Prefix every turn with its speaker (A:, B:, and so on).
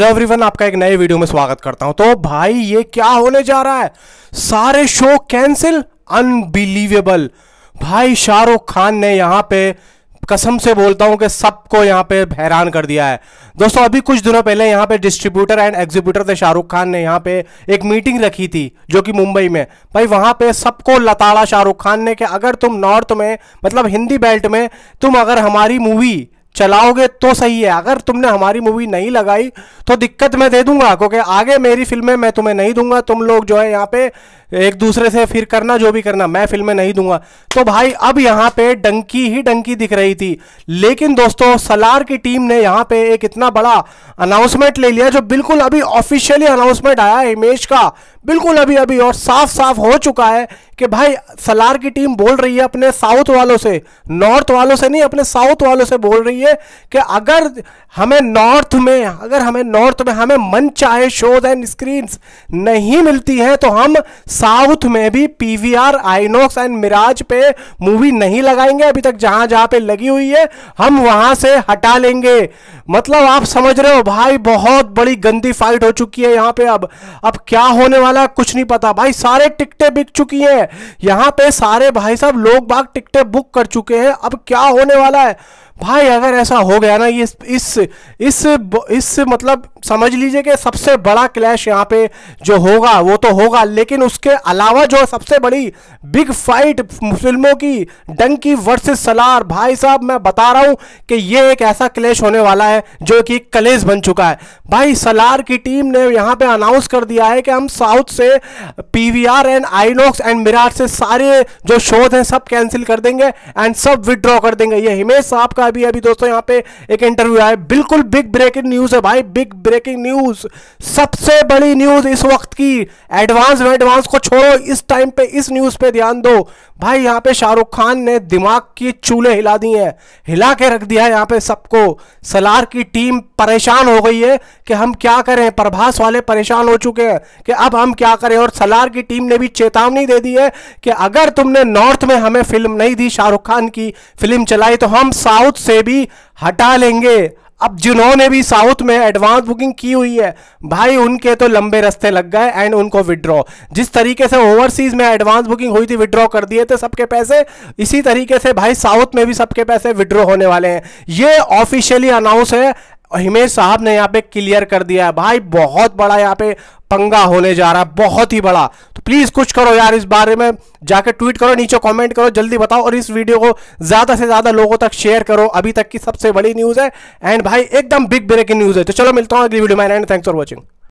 A: hello everyone आपका एक नए वीडियो में स्वागत करता हूं तो भाई ये क्या होने जा रहा है सारे शो कैंसिल अनबिलीवेबल भाई शाहरुख खान ने यहां पे कसम से बोलता हूं कि सबको यहां पे हैरान कर दिया है दोस्तों अभी कुछ दिनों पहले यहां पे डिस्ट्रीब्यूटर एंड एग्जीब्यूटर थे शाहरुख खान ने यहां पे एक मीटिंग रखी थी जो कि मुंबई में भाई वहां पे सबको लताड़ा शाहरुख खान ने कि अगर तुम नॉर्थ में मतलब हिंदी बेल्ट में तुम अगर हमारी मूवी चलाओगे तो सही है अगर तुमने हमारी मूवी नहीं लगाई तो दिक्कत मैं दे दूंगा क्योंकि आगे मेरी फिल्में मैं तुम्हें नहीं दूंगा तुम लोग जो है यहाँ पे एक दूसरे से फिर करना जो भी करना मैं फिल्में नहीं दूंगा तो भाई अब यहाँ पे डंकी ही डंकी दिख रही थी लेकिन दोस्तों सलार की टीम ने यहाँ पे एक इतना बड़ा अनाउंसमेंट ले लिया जो बिल्कुल अभी ऑफिशियली अनाउंसमेंट आया है इमेज का बिल्कुल अभी अभी और साफ साफ हो चुका है कि भाई सलार की टीम बोल रही है अपने साउथ वालों से नॉर्थ वालों से नहीं अपने साउथ वालों से बोल रही है कि अगर हमें नॉर्थ में अगर हमें नॉर्थ में हमें मन चाहे शोज एंड स्क्रीन नहीं मिलती है तो हम साउथ में भी P V R INOX and Miraj पे मूवी नहीं लगाएंगे अभी तक जहां जहां पे लगी हुई है हम वहां से हटा लेंगे मतलब आप समझ रहे हो भाई बहुत बड़ी गंदी फाइट हो चुकी है यहाँ पे अब अब क्या होने वाला है कुछ नहीं पता भाई सारे टिकटें बिक चुकी हैं यहां यहाँ पे सारे भाई साहब लोग बाग टिकटें बुक कर चुके हैं अब क्या होने वाला है भाई अगर ऐसा हो गया ना ये इस इस इस, इस मतलब समझ लीजिए कि सबसे बड़ा क्लैश यहाँ पे जो होगा वो तो होगा लेकिन उसके अलावा जो सबसे बड़ी बिग फाइट फिल्मों की डंकी वर्सेस सलार भाई साहब मैं बता रहा हूँ कि ये एक ऐसा क्लैश होने वाला है जो कि कलेश बन चुका है भाई सलार की टीम ने यहाँ पे अनाउंस कर दिया है कि हम साउथ से R and INOX and Miraj से सारे जो शोध हैं सब कैंसिल कर देंगे एंड सब विदड्रॉ कर देंगे ये हिमेश साहब का रहा है अभी अभी दोस्तों यहाँ पे एक इंटरव्यू आया बिल्कुल बिग ब्रेकिंग न्यूज है भाई बिग ब्रेकिंग न्यूज सबसे बड़ी न्यूज इस वक्त की एडवांस में एडवांस को छोड़ो इस टाइम पे इस न्यूज पे ध्यान दो भाई यहाँ पे शाहरुख खान ने दिमाग की चूल्हे हिला दी है हिला के रख दिया है यहाँ पे सबको सलार की टीम परेशान हो गई है कि हम क्या करें प्रभास वाले परेशान हो चुके हैं कि अब हम क्या करें और सलार की टीम ने भी चेतावनी दे दी है कि अगर तुमने नॉर्थ में हमें फिल्म नहीं दी शाहरुख खान की फिल्म चलाई तो हम साउथ साउथ से भी हटा लेंगे अब जिन्होंने भी साउथ में एडवांस बुकिंग की हुई है भाई उनके तो लंबे रास्ते लग गए एंड उनको विड्रॉ जिस तरीके से ओवरसीज में एडवांस बुकिंग हुई थी विड्रॉ कर दिए थे सबके पैसे इसी तरीके से भाई साउथ में भी सबके पैसे विड्रॉ होने वाले हैं ये ऑफिशियली अनाउंस है हिमेश साहब ने यहाँ पे क्लियर कर दिया है भाई बहुत बड़ा यहाँ पे पंगा होने जा रहा है बहुत ही बड़ा तो प्लीज़ कुछ करो यार इस बारे में जाकर ट्वीट करो नीचे कमेंट करो जल्दी बताओ और इस वीडियो को ज़्यादा से ज़्यादा लोगों तक शेयर करो अभी तक की सबसे बड़ी न्यूज़ है एंड भाई एकदम बिग ब्रेकिंग न्यूज़ है तो चलो मिलता हूँ अगली वीडियो में एंड थैंक्स फॉर वॉचिंग